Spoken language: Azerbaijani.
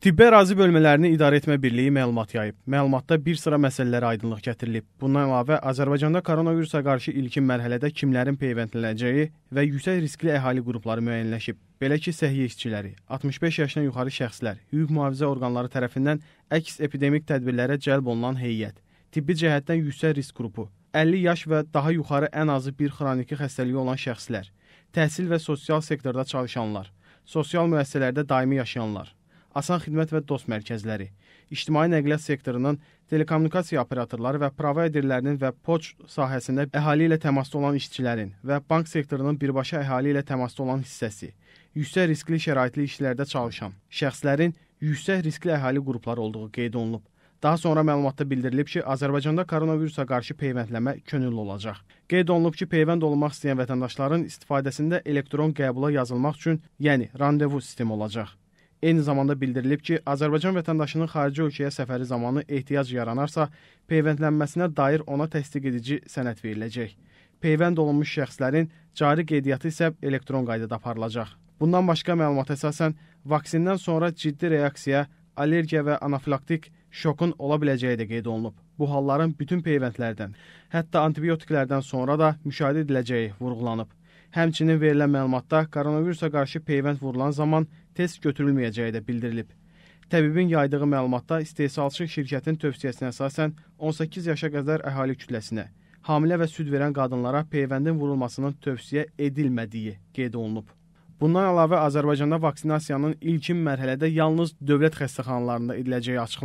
Tibbi ərazi bölmələrini idarə etmə birliyi məlumat yayıb. Məlumatda bir sıra məsələlərə aydınlıq gətirilib. Bundan əlavə Azərbaycanda koronavirusa qarşı ilkin mərhələdə kimlərin peyvəndlənəcəyi və yüksək riskli əhali qrupları müəyyənləşib. Belə ki, səhiyyə işçiləri, 65 yaşdan yuxarı şəxslər, hüquq mühafizə orqanları tərəfindən əks epidemik tədbirlərə cəlb olunan heyət, tibbi cəhətdən yüksək risk qrupu, 50 yaş və daha yuxarı ən azı bir xroniki xəstəliyi olan şəxslər, təhsil və sosial sektorda çalışanlar, sosial müəssisələrdə daimi yaşayanlar asan xidmət və dost mərkəzləri, ictimai nəqliyyat sektorunun telekommunikasiya operatorları və provayderlərinin və poçt sahəsində əhali ilə təmasda olan işçilərin və bank sektorunun birbaşa əhali ilə təmasda olan hissəsi, yüksək riskli şəraitli işlərdə çalışan şəxslərin yüksək riskli əhali qrupları olduğu qeyd olunub. Daha sonra məlumatda bildirilib ki, Azərbaycanda koronavirusa qarşı peyvəndləmə könüllü olacaq. Qeyd olunub ki, peyvənd olunmaq istəyən vətəndaşların istifadəsində elektron qəbula yazılmaq üçün, yəni randevu sistemi olacaq. Eyni zamanda bildirilib ki, Azərbaycan vətəndaşının xarici ölkəyə səfəri zamanı ehtiyac yaranarsa, peyvəndlənməsinə dair ona təsdiq edici sənəd veriləcək. Peyvənd olunmuş şəxslərin cari qeydiyyatı isə elektron qaydada aparılacaq. Bundan başqa məlumata əsasən vaksindən sonra ciddi reaksiya, allergiya və anafilaktik şokun ola biləcəyi də qeyd olunub. Bu halların bütün peyvəndlərdən, hətta antibiotiklərdən sonra da müşahidə ediləcəyi vurğulanıb. Həmçinin verilən məlumatda koronavirusa qarşı peyvənd vurulan zaman test götürülməyəcəyi də bildirilib. Təbibin yaydığı məlumatda istehsalçı şirkətin tövsiyəsinə əsasən 18 yaşa qədər əhali kütləsinə, hamilə və süd verən qadınlara peyvəndin vurulmasının tövsiyə edilmədiyi qeyd olunub. Bundan əlavə Azərbaycanda vaksinasiyanın ilkin mərhələdə yalnız dövlət xəstəxanalarında ediləcəyi açıqlanıb.